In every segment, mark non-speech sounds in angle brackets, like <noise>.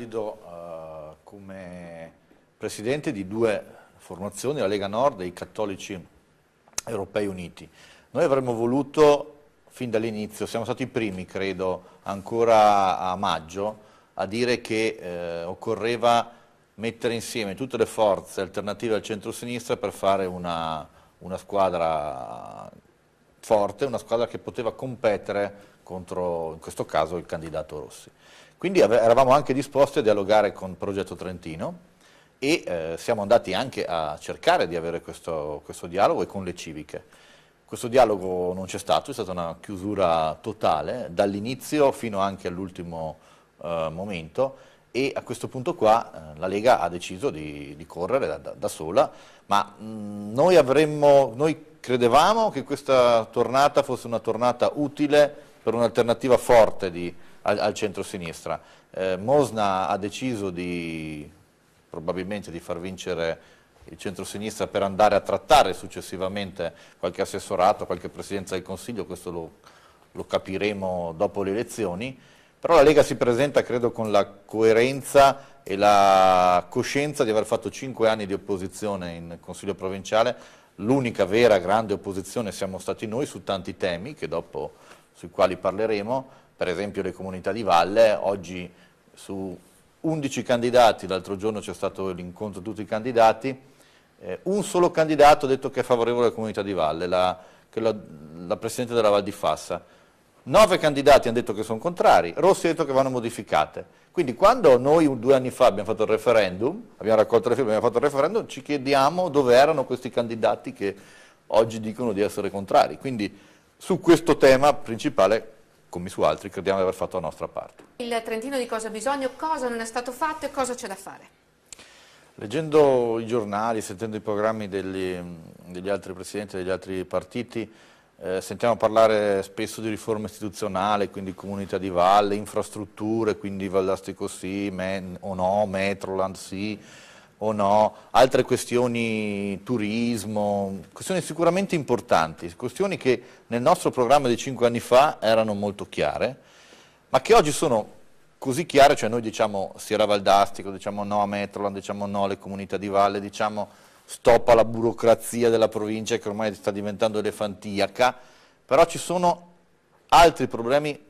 candido eh, come presidente di due formazioni, la Lega Nord e i Cattolici Europei Uniti. Noi avremmo voluto fin dall'inizio, siamo stati i primi credo ancora a maggio, a dire che eh, occorreva mettere insieme tutte le forze alternative al centro-sinistra per fare una, una squadra forte, una squadra che poteva competere contro, in questo caso, il candidato Rossi. Quindi eravamo anche disposti a dialogare con Progetto Trentino e eh, siamo andati anche a cercare di avere questo, questo dialogo e con le civiche. Questo dialogo non c'è stato, è stata una chiusura totale, dall'inizio fino anche all'ultimo eh, momento e a questo punto qua eh, la Lega ha deciso di, di correre da, da, sola, ma mh, mm, noi avremmo, noi credevamo che questa tornata fosse una tornata utile per un'alternativa forte di, al, al centro-sinistra. Eh, Mosna ha deciso di, probabilmente di far vincere il centro-sinistra per andare a trattare successivamente qualche assessorato, qualche presidenza del Consiglio, questo lo, lo capiremo dopo le elezioni, però la Lega si presenta credo con la coerenza e la coscienza di aver fatto cinque anni di opposizione in Consiglio provinciale l'unica vera grande opposizione siamo stati noi su tanti temi dopo, sui quali parleremo, per esempio le comunità di valle, oggi su 11 candidati, l'altro giorno c'è stato l'incontro di tutti i candidati, eh, un solo candidato ha detto che è favorevole alla comunità di valle, la, la, la Presidente della Val di Fassa, 9 candidati hanno detto che sono contrari, Rossi ha detto che vanno modificate, quindi quando noi due anni fa abbiamo fatto il referendum, abbiamo raccolto le firme, abbiamo fatto il referendum, ci chiediamo dove erano questi candidati che oggi dicono di essere contrari. Quindi su questo tema principale, come su altri, crediamo di aver fatto la nostra parte. Il Trentino di cosa ha bisogno, cosa non è stato fatto e cosa c'è da fare? Leggendo i giornali, sentendo i programmi degli, degli altri presidenti, degli altri partiti, eh, sentiamo parlare spesso di riforma istituzionale, quindi comunità di valle, infrastrutture, quindi Valdastico sì o no, Metroland sì o no, altre questioni, turismo, questioni sicuramente importanti, questioni che nel nostro programma di cinque anni fa erano molto chiare, ma che oggi sono così chiare, cioè noi diciamo Sierra Valdastico, diciamo no a Metroland, diciamo no alle comunità di valle, diciamo stop alla burocrazia della provincia che ormai sta diventando elefantiaca, però ci sono altri problemi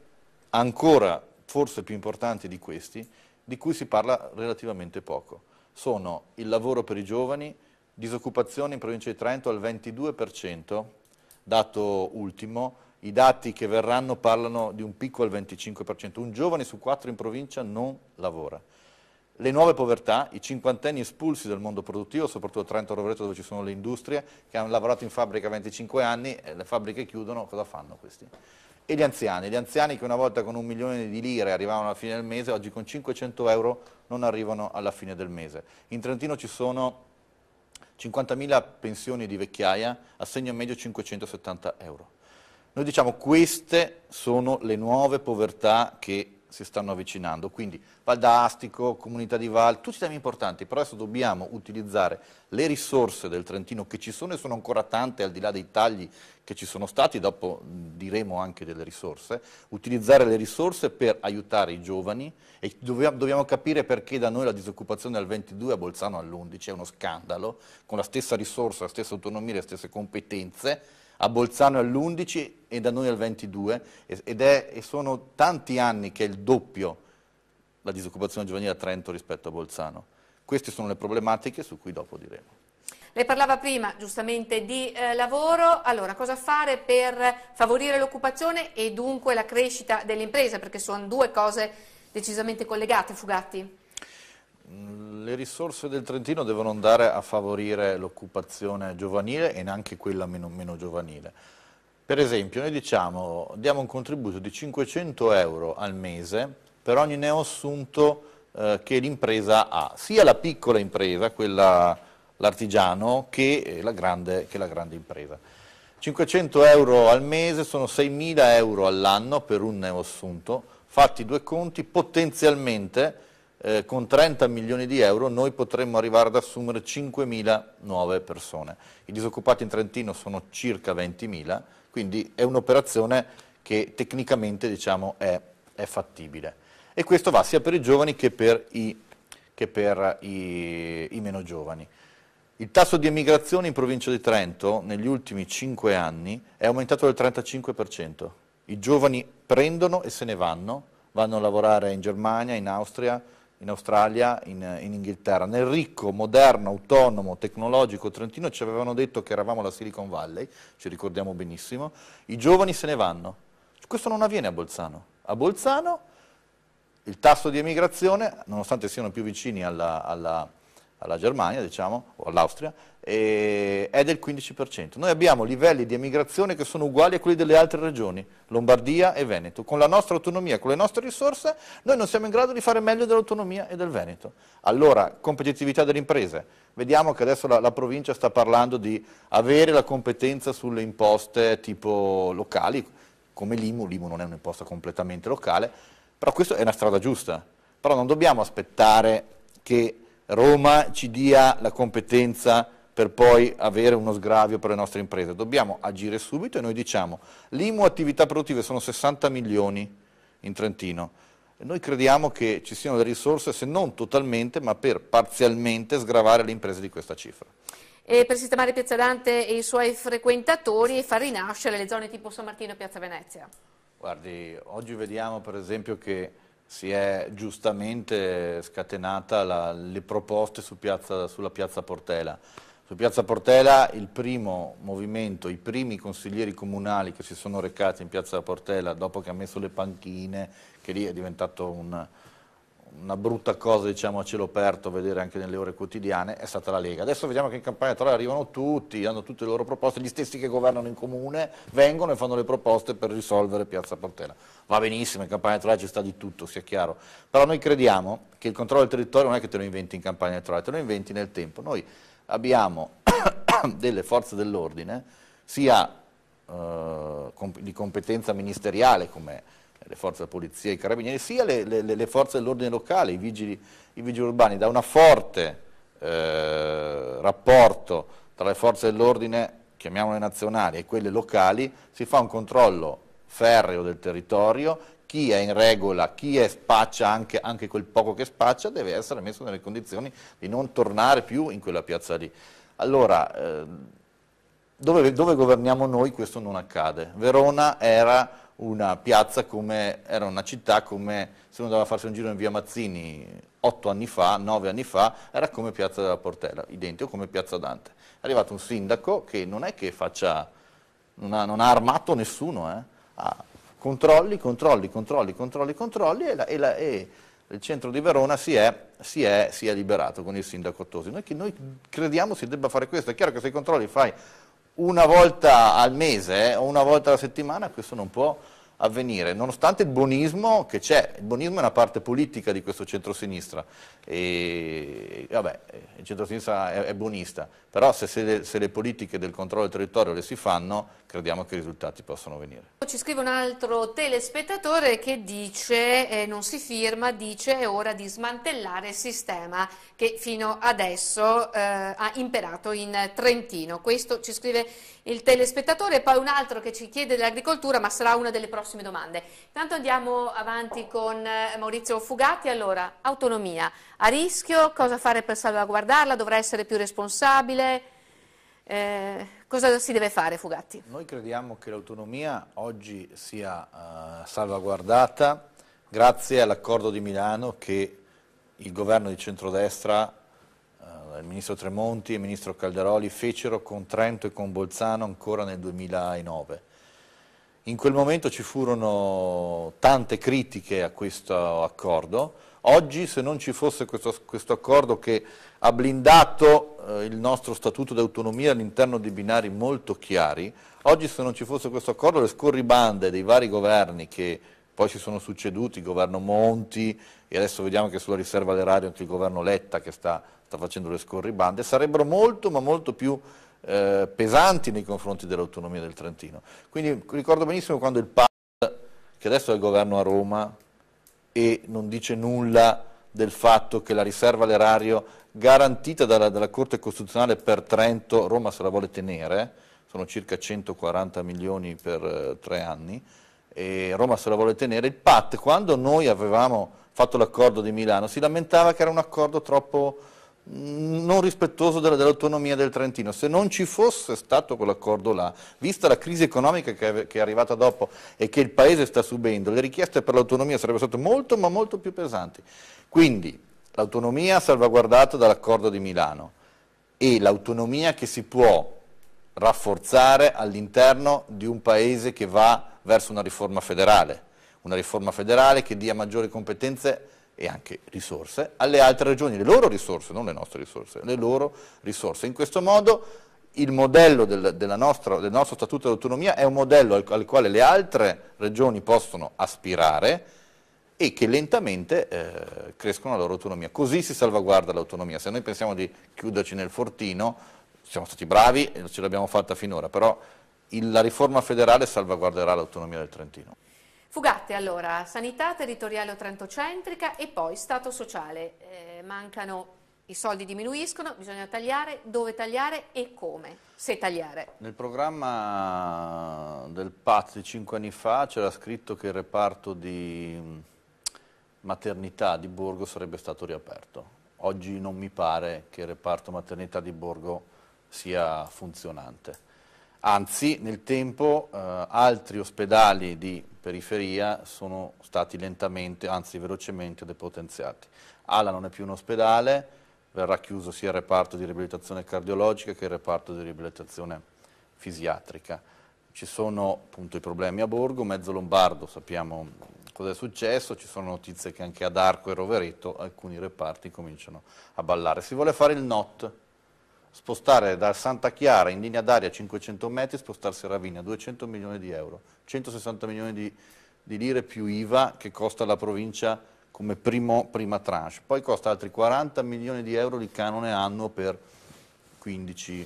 ancora forse più importanti di questi, di cui si parla relativamente poco. Sono il lavoro per i giovani, disoccupazione in provincia di Trento al 22%, dato ultimo, i dati che verranno parlano di un picco al 25%, un giovane su quattro in provincia non lavora le nuove povertà, i cinquantenni espulsi dal mondo produttivo, soprattutto a Trento Rovereto dove ci sono le industrie, che hanno lavorato in fabbrica 25 anni, e le fabbriche chiudono, cosa fanno questi? E gli anziani, gli anziani che una volta con un milione di lire arrivavano alla fine del mese, oggi con 500 euro non arrivano alla fine del mese. In Trentino ci sono 50.000 pensioni di vecchiaia, assegno medio 570 euro. Noi diciamo queste sono le nuove povertà che si stanno avvicinando, quindi Val Comunità di Val, tutti temi importanti, però adesso dobbiamo utilizzare le risorse del Trentino che ci sono e sono ancora tante al di là dei tagli che ci sono stati, dopo diremo anche delle risorse, utilizzare le risorse per aiutare i giovani e dobbiamo capire perché da noi la disoccupazione è al 22 a Bolzano all'11, è uno scandalo, con la stessa risorsa, la stessa autonomia, le stesse competenze, a Bolzano è all'11 e da noi al 22 ed è, e sono tanti anni che è il doppio la disoccupazione giovanile a Trento rispetto a Bolzano. Queste sono le problematiche su cui dopo diremo. Lei parlava prima giustamente di eh, lavoro, allora cosa fare per favorire l'occupazione e dunque la crescita dell'impresa, perché sono due cose decisamente collegate, Fugatti? Mm, le risorse del Trentino devono andare a favorire l'occupazione giovanile e neanche quella meno, meno giovanile. Per esempio, noi diciamo, diamo un contributo di 500 euro al mese per ogni neoassunto eh, che l'impresa ha, sia la piccola impresa, quella l'artigiano, che, eh, che la grande impresa. 500 euro al mese sono 6.000 euro all'anno per un neoassunto, fatti due conti, potenzialmente eh, con 30 milioni di euro noi potremmo arrivare ad assumere 5.000 nuove persone. I disoccupati in Trentino sono circa 20.000, quindi è un'operazione che tecnicamente diciamo, è, è, fattibile. E questo va sia per i giovani che per i, che per i, i meno giovani. Il tasso di emigrazione in provincia di Trento negli ultimi 5 anni è aumentato del 35%. I giovani prendono e se ne vanno, vanno a lavorare in Germania, in Austria, in Australia, in, in, Inghilterra. Nel ricco, moderno, autonomo, tecnologico Trentino ci avevano detto che eravamo la Silicon Valley, ci ricordiamo benissimo, i giovani se ne vanno. Questo non avviene a Bolzano. A Bolzano il tasso di emigrazione, nonostante siano più vicini alla, alla alla Germania, diciamo, o all'Austria, è del 15%. Noi abbiamo livelli di emigrazione che sono uguali a quelli delle altre regioni, Lombardia e Veneto. Con la nostra autonomia, con le nostre risorse, noi non siamo in grado di fare meglio dell'autonomia e del Veneto. Allora, competitività delle imprese. Vediamo che adesso la, la provincia sta parlando di avere la competenza sulle imposte tipo locali, come l'IMU, l'IMU non è un'imposta completamente locale, però questa è una strada giusta. Però non dobbiamo aspettare che Roma ci dia la competenza per poi avere uno sgravio per le nostre imprese. Dobbiamo agire subito e noi diciamo l'IMU attività produttive sono 60 milioni in Trentino. noi crediamo che ci siano le risorse, se non totalmente, ma per parzialmente sgravare le imprese di questa cifra. E per sistemare Piazza Dante e i suoi frequentatori e far rinascere le zone tipo San Martino e Piazza Venezia? Guardi, oggi vediamo per esempio che si è giustamente scatenata la, le proposte su piazza, sulla piazza Portela. Su piazza Portela il primo movimento, i primi consiglieri comunali che si sono recati in piazza Portela dopo che ha messo le panchine, che lì è diventato un, una brutta cosa diciamo, a cielo aperto vedere anche nelle ore quotidiane è stata la Lega. Adesso vediamo che in campagna elettorale arrivano tutti, hanno tutte le loro proposte, gli stessi che governano in comune vengono e fanno le proposte per risolvere Piazza Portela. Va benissimo, in campagna elettorale ci sta di tutto, sia chiaro, però noi crediamo che il controllo del territorio non è che te lo inventi in campagna elettorale, te lo inventi nel tempo. Noi abbiamo <coughs> delle forze dell'ordine, sia eh, di competenza ministeriale come le forze di polizia, i carabinieri, sia le, le, le forze dell'ordine locale, i vigili, i vigili, urbani, da un forte eh, rapporto tra le forze dell'ordine, chiamiamole nazionali, e quelle locali, si fa un controllo ferreo del territorio, chi è in regola, chi è spaccia, anche, anche quel poco che spaccia, deve essere messo nelle condizioni di non tornare più in quella piazza lì. Allora, eh, dove, dove governiamo noi questo non accade. Verona era una piazza come era una città come se uno andava a farsi un giro in via Mazzini otto anni fa, nove anni fa, era come piazza della Portella, identico come piazza Dante. È arrivato un sindaco che non è che faccia, non ha, non ha armato nessuno, eh? ha controlli, controlli, controlli, controlli, controlli e, la, e, la, e il centro di Verona si è, si, è, si è, liberato con il sindaco Tosi. Noi, noi crediamo si debba fare questo, è chiaro che se i controlli fai una volta al mese eh, o una volta alla settimana, questo non può avvenire, nonostante il buonismo che c'è, il buonismo è una parte politica di questo centrosinistra, e, vabbè, il centrosinistra è, è buonista, però se, se, le, se, le, politiche del controllo del territorio le si fanno, crediamo che i risultati possano venire. Ci scrive un altro telespettatore che dice, eh, non si firma, dice è ora di smantellare il sistema che fino adesso eh, ha imperato in Trentino. Questo ci scrive il telespettatore, poi un altro che ci chiede dell'agricoltura, ma sarà una delle prossime prossime domande. Intanto andiamo avanti con eh, Maurizio Fugati. Allora, autonomia a rischio, cosa fare per salvaguardarla? Dovrà essere più responsabile? Eh, cosa si deve fare Fugatti? Noi crediamo che l'autonomia oggi sia eh, salvaguardata grazie all'accordo di Milano che il governo di centrodestra eh, il ministro Tremonti e il ministro Calderoli fecero con Trento e con Bolzano ancora nel 2009. In quel momento ci furono tante critiche a questo accordo. Oggi se non ci fosse questo, questo accordo che ha blindato eh, il nostro statuto di autonomia all'interno di binari molto chiari, oggi se non ci fosse questo accordo le scorribande dei vari governi che poi si sono succeduti, il governo Monti e adesso vediamo che sulla riserva radio anche il governo Letta che sta, sta facendo le scorribande, sarebbero molto ma molto più eh, pesanti nei confronti dell'autonomia del Trentino. Quindi ricordo benissimo quando il PAL, che adesso è il governo a Roma, e non dice nulla del fatto che la riserva all'erario garantita dalla, dalla, Corte Costituzionale per Trento, Roma se la vuole tenere, sono circa 140 milioni per eh, tre anni, e Roma se la vuole tenere, il PAT quando noi avevamo fatto l'accordo di Milano si lamentava che era un accordo troppo non rispettoso dell'autonomia del Trentino. Se non ci fosse stato quell'accordo là, vista la crisi economica che è arrivata dopo e che il Paese sta subendo, le richieste per l'autonomia sarebbero state molto ma molto più pesanti. Quindi l'autonomia salvaguardata dall'accordo di Milano e l'autonomia che si può rafforzare all'interno di un Paese che va verso una riforma federale, una riforma federale che dia maggiori competenze e anche risorse, alle altre regioni le loro risorse, non le nostre risorse, le loro risorse. In questo modo il modello del, nostra, del nostro Statuto di autonomia è un modello al, al, quale le altre regioni possono aspirare e che lentamente eh, crescono la loro autonomia. Così si salvaguarda l'autonomia. Se noi pensiamo di chiuderci nel fortino, siamo stati bravi e ce l'abbiamo fatta finora, però il, la riforma federale salvaguarderà l'autonomia del Trentino. Fugate allora, sanità territoriale o trentocentrica e poi Stato sociale. Eh, mancano i soldi diminuiscono, bisogna tagliare, dove tagliare e come, se tagliare. Nel programma del PAZ di cinque anni fa c'era scritto che il reparto di mm, maternità di Borgo sarebbe stato riaperto. Oggi non mi pare che il reparto maternità di Borgo sia funzionante. Anzi, nel tempo eh, altri ospedali di periferia sono stati lentamente, anzi velocemente depotenziati. Ala non è più un ospedale, verrà chiuso sia il reparto di riabilitazione cardiologica che il reparto di riabilitazione fisiatrica. Ci sono appunto i problemi a Borgo, mezzo Lombardo, sappiamo cosa è successo, ci sono notizie che anche ad Arco e Rovereto alcuni reparti cominciano a ballare. Si vuole fare il NOT, spostare da Santa Chiara in linea d'aria 500 metri, e spostarsi a Ravigna, 200 milioni di euro, 160 milioni di, di lire più IVA che costa la provincia come primo, prima tranche, poi costa altri 40 milioni di euro di canone annuo per 15-20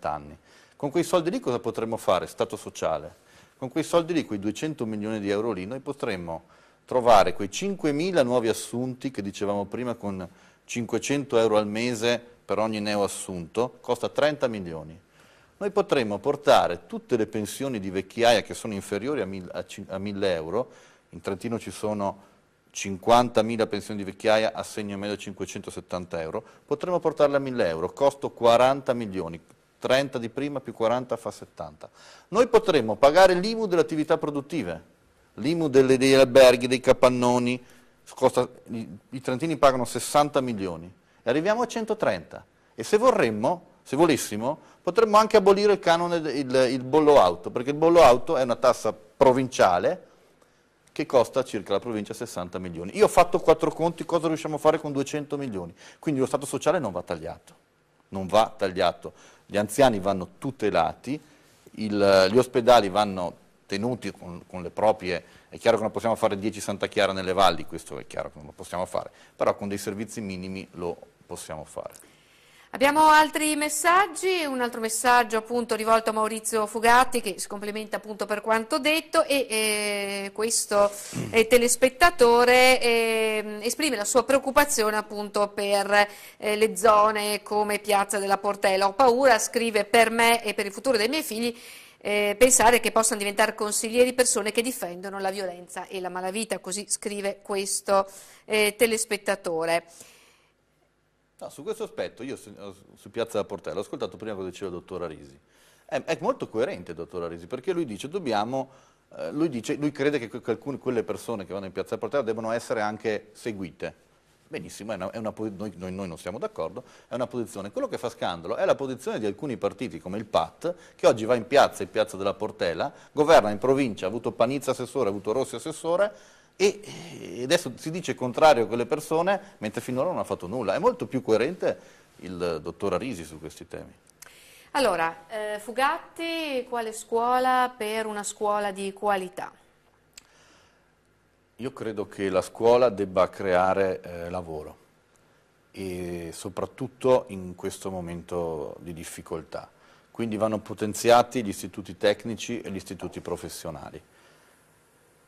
anni. Con quei soldi lì cosa potremmo fare? Stato sociale. Con quei soldi lì, quei 200 milioni di euro lì, noi potremmo trovare quei 5.000 nuovi assunti che dicevamo prima con 500 euro al mese per ogni neoassunto costa 30 milioni. Noi potremmo portare tutte le pensioni di vecchiaia che sono inferiori a 1000 euro, in Trentino ci sono 50.000 pensioni di vecchiaia, assegno medio 570 euro, potremmo portarle a 1000 euro, costo 40 milioni, 30 di prima più 40 fa 70. Noi potremmo pagare l'IMU delle attività produttive, l'IMU degli alberghi, dei capannoni, costa, i, i trentini pagano 60 milioni, e arriviamo a 130. E se vorremmo, se volessimo, potremmo anche abolire il canone, il, il bollo auto, perché il bollo auto è una tassa provinciale che costa circa la provincia 60 milioni. Io ho fatto quattro conti, cosa riusciamo a fare con 200 milioni? Quindi lo Stato sociale non va tagliato, non va tagliato. Gli anziani vanno tutelati, il, gli ospedali vanno tenuti con, con, le proprie, è chiaro che non possiamo fare 10 Santa Chiara nelle valli, questo è chiaro che non lo possiamo fare, però con dei servizi minimi lo possiamo fare. Abbiamo altri messaggi, un altro messaggio appunto rivolto a Maurizio Fugatti che si complimenta appunto per quanto detto e eh, questo eh, telespettatore eh, esprime la sua preoccupazione appunto per eh, le zone come Piazza della Portella. Ho paura, scrive, per me e per il futuro dei miei figli eh, pensare che possano diventare consiglieri persone che difendono la violenza e la malavita, così scrive questo eh, telespettatore. No, su questo aspetto, io su, eh, su Piazza da Portella ho ascoltato prima cosa diceva il dottor Arisi. È, è molto coerente il dottor Arisi, perché lui dice dobbiamo, eh, lui, dice, lui, crede che, alcune, quelle persone che vanno in Piazza da Portella debbano essere anche seguite. Benissimo, è una, è una, noi, noi, non siamo d'accordo, è una posizione. Quello che fa scandalo è la posizione di alcuni partiti come il PAT, che oggi va in piazza, in piazza della Portella, governa in provincia, ha avuto Panizza assessore, ha avuto Rossi assessore, e eh, adesso si dice contrario a quelle persone mentre finora non ha fatto nulla. È molto più coerente il dottor Arisi su questi temi. Allora, eh, Fugatti, quale scuola per una scuola di qualità? Io credo che la scuola debba creare eh, lavoro e soprattutto in questo momento di difficoltà. Quindi vanno potenziati gli istituti tecnici e gli istituti professionali.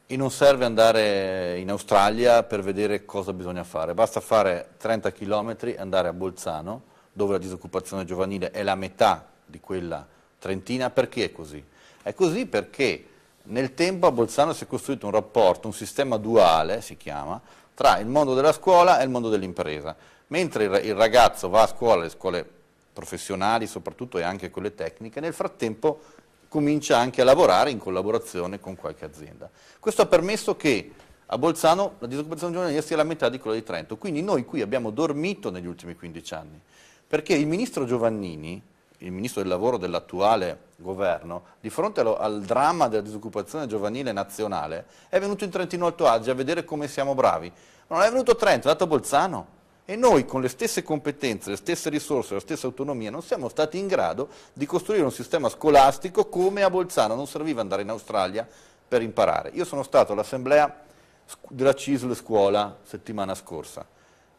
E non serve andare in Australia per vedere cosa bisogna fare, basta fare 30 km e andare a Bolzano, dove la disoccupazione giovanile è la metà di quella trentina. Perché è così? È così perché nel tempo a Bolzano si è costruito un rapporto, un sistema duale, si chiama, tra il mondo della scuola e il mondo dell'impresa. Mentre il ragazzo va a scuola, le scuole professionali soprattutto e anche quelle tecniche, nel frattempo comincia anche a lavorare in collaborazione con qualche azienda. Questo ha permesso che a Bolzano la disoccupazione giovanile sia la metà di quella di Trento, quindi noi qui abbiamo dormito negli ultimi 15 anni, perché il ministro Giovannini, il ministro del lavoro dell'attuale governo, di fronte allo, al dramma della disoccupazione giovanile nazionale, è venuto in Trentino Alto Adige a vedere come siamo bravi. Ma non è venuto a Trento, è andato a Bolzano e noi con le stesse competenze, le stesse risorse, la stessa autonomia non siamo stati in grado di costruire un sistema scolastico come a Bolzano, non serviva andare in Australia per imparare. Io sono stato all'assemblea della CISL Scuola settimana scorsa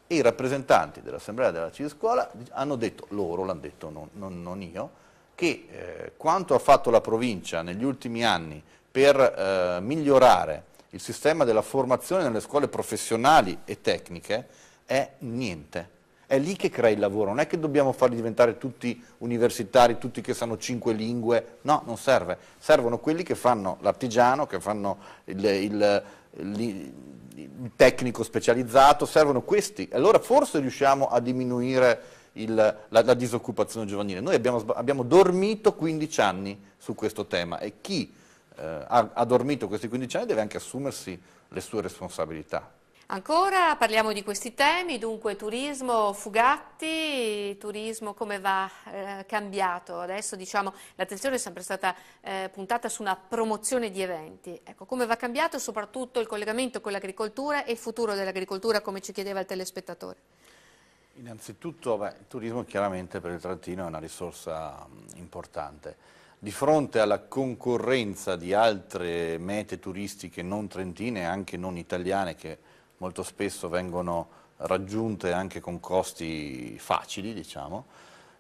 e i rappresentanti dell'assemblea della CISL Scuola hanno detto, loro l'hanno detto, non, non, non io, che eh, quanto ha fatto la provincia negli ultimi anni per eh, migliorare il sistema della formazione nelle scuole professionali e tecniche è niente. È lì che crea il lavoro, non è che dobbiamo farli diventare tutti universitari, tutti che sanno cinque lingue, no, non serve. Servono quelli che fanno l'artigiano, che fanno il, il, il, il tecnico specializzato, servono questi. Allora forse riusciamo a diminuire il, la, la, disoccupazione giovanile. Noi abbiamo, abbiamo, dormito 15 anni su questo tema e chi eh, ha, ha dormito questi 15 anni deve anche assumersi le sue responsabilità. Ancora parliamo di questi temi, dunque turismo Fugatti, turismo come va eh, cambiato? Adesso diciamo l'attenzione è sempre stata eh, puntata su una promozione di eventi, ecco, come va cambiato soprattutto il collegamento con l'agricoltura e il futuro dell'agricoltura come ci chiedeva il telespettatore? Innanzitutto beh, il turismo chiaramente per il Trentino è una risorsa importante. Di fronte alla concorrenza di altre mete turistiche non trentine e anche non italiane che molto spesso vengono raggiunte anche con costi facili, diciamo.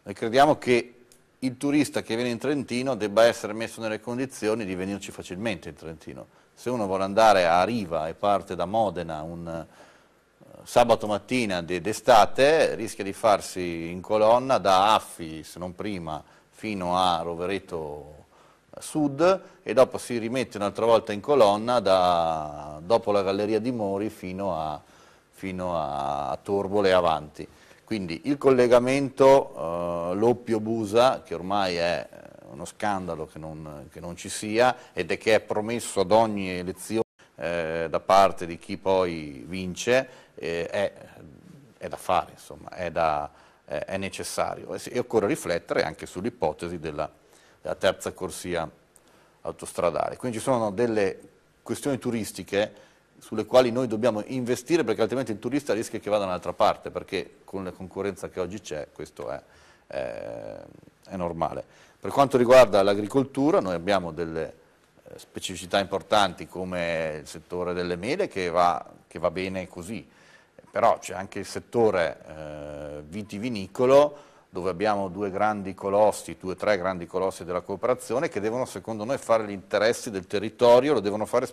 Noi crediamo che il turista che viene in Trentino debba essere messo nelle condizioni di venirci facilmente in Trentino. Se uno vuole andare a Riva e parte da Modena un eh, sabato mattina d'estate, rischia di farsi in colonna da Affi, se non prima, fino a Rovereto sud e dopo si rimette un'altra volta in colonna da, dopo la galleria di Mori fino a, fino a Torbole e avanti. Quindi il collegamento eh, Loppio-Busa, che ormai è eh, uno scandalo che non, che non, ci sia ed è che è promesso ad ogni elezione eh, da parte di chi poi vince, eh, è, è, da fare, insomma, è, da, è necessario e, e occorre riflettere anche sull'ipotesi della la terza corsia autostradale. Quindi ci sono delle questioni turistiche sulle quali noi dobbiamo investire perché altrimenti il turista rischia che vada da un'altra parte perché con la concorrenza che oggi c'è questo è, è, eh, è, normale. Per quanto riguarda l'agricoltura noi abbiamo delle eh, specificità importanti come il settore delle mele che va, che va bene così, però c'è anche il settore eh, vitivinicolo dove abbiamo due grandi colossi, due o tre grandi colossi della cooperazione che devono secondo noi fare gli interessi del territorio, lo devono fare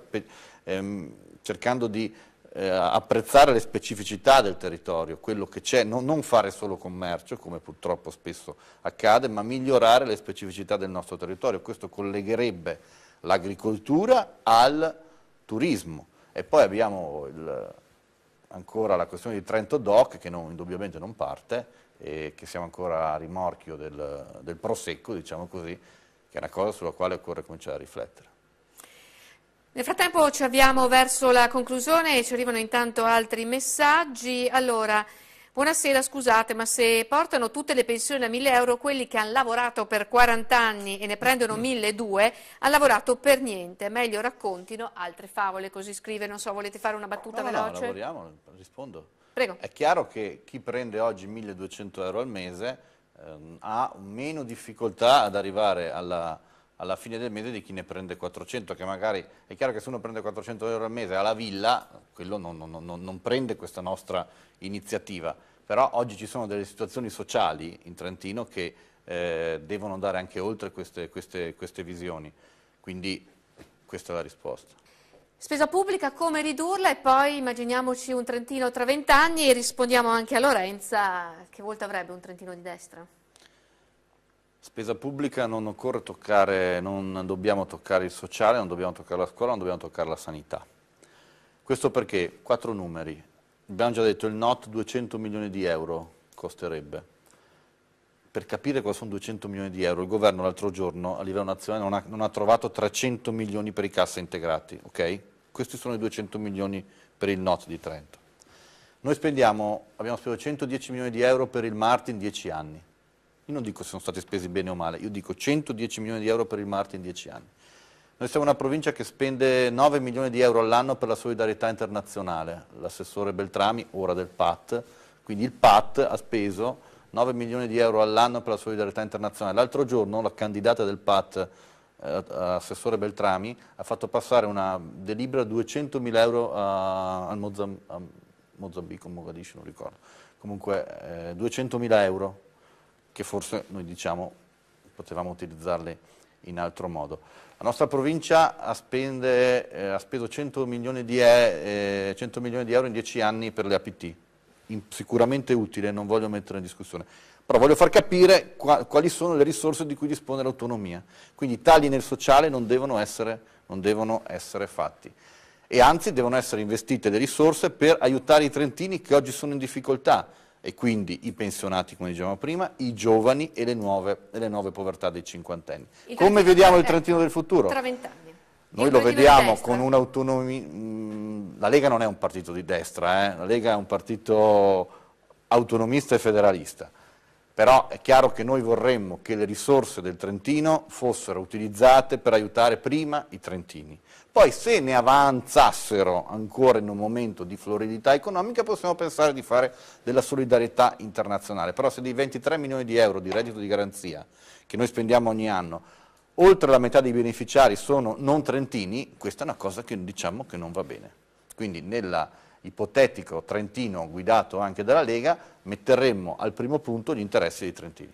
ehm, cercando di eh, apprezzare le specificità del territorio, quello che c'è, no, non fare solo commercio, come purtroppo spesso accade, ma migliorare le specificità del nostro territorio. Questo collegherebbe l'agricoltura al turismo. E poi abbiamo il, ancora la questione di Trento Doc, che non, indubbiamente non parte, e che siamo ancora a rimorchio del, del prosecco, diciamo così, che è una cosa sulla quale occorre cominciare a riflettere. Nel frattempo ci avviamo verso la conclusione e ci arrivano intanto altri messaggi. Allora, buonasera, scusate, ma se portano tutte le pensioni a 1000 euro, quelli che hanno lavorato per 40 anni e ne prendono 1200, hanno lavorato per niente. Meglio raccontino altre favole, così scrive, non so, volete fare una battuta no, veloce? No, lavoriamo, rispondo. Prego. È chiaro che chi prende oggi 1200 euro al mese ehm, ha meno difficoltà ad arrivare alla, alla, fine del mese di chi ne prende 400, che magari è chiaro che se uno prende 400 euro al mese alla villa, quello non, non, non, non prende questa nostra iniziativa. Però oggi ci sono delle situazioni sociali in Trentino che eh, devono andare anche oltre queste, queste, queste visioni. Quindi questa è la risposta. Spesa pubblica, come ridurla? E poi immaginiamoci un Trentino tra vent'anni e rispondiamo anche a Lorenza, che volta avrebbe un Trentino di destra? Spesa pubblica non occorre toccare, non dobbiamo toccare il sociale, non dobbiamo toccare la scuola, non dobbiamo toccare la sanità. Questo perché, quattro numeri, abbiamo già detto il NOT 200 milioni di euro costerebbe. Per capire cosa sono 200 milioni di euro, il governo l'altro giorno a livello nazionale non ha, non ha trovato 300 milioni per i cassa integrati, ok? Questi sono i 200 milioni per il NOT di Trento. Noi spendiamo, abbiamo speso 110 milioni di euro per il MART in 10 anni. Io non dico se sono stati spesi bene o male, io dico 110 milioni di euro per il MART in 10 anni. Noi siamo una provincia che spende 9 milioni di euro all'anno per la solidarietà internazionale. L'assessore Beltrami, ora del PAT, quindi il PAT ha speso 9 milioni di euro all'anno per la solidarietà internazionale. L'altro giorno la candidata del PAT eh, assessore Beltrami, ha fatto passare una delibera 200 mila euro a Mozambico, Mogadiscio, non ricordo. Comunque eh, mila euro che forse noi diciamo potevamo utilizzarli in altro modo. La nostra provincia ha, spende, eh, ha speso 100 milioni, di, eh, 100 eh, milioni, di, euro in 10 anni per le APT, in, sicuramente utile, non voglio mettere in discussione però voglio far capire quali sono le risorse di cui dispone l'autonomia. Quindi i tagli nel sociale non devono essere, non devono essere fatti e anzi devono essere investite le risorse per aiutare i trentini che oggi sono in difficoltà e quindi i pensionati, come dicevamo prima, i giovani e le nuove, e le nuove povertà dei cinquantenni. Come vediamo il Trentino del eh, futuro? Tra vent'anni. Noi lo vediamo con un'autonomia... Mm, la Lega non è un partito di destra, eh? la Lega è un partito autonomista e federalista però è chiaro che noi vorremmo che le risorse del Trentino fossero utilizzate per aiutare prima i trentini. Poi se ne avanzassero ancora in un momento di floridità economica possiamo pensare di fare della solidarietà internazionale, però se dei 23 milioni di euro di reddito di garanzia che noi spendiamo ogni anno, oltre la metà dei beneficiari sono non trentini, questa è una cosa che diciamo che non va bene. Quindi nella ipotetico trentino guidato anche dalla Lega, metteremmo al primo punto gli interessi dei trentini.